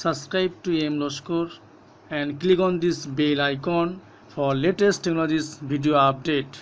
subscribe to M Loshkor and click on this bell icon for latest technologies video update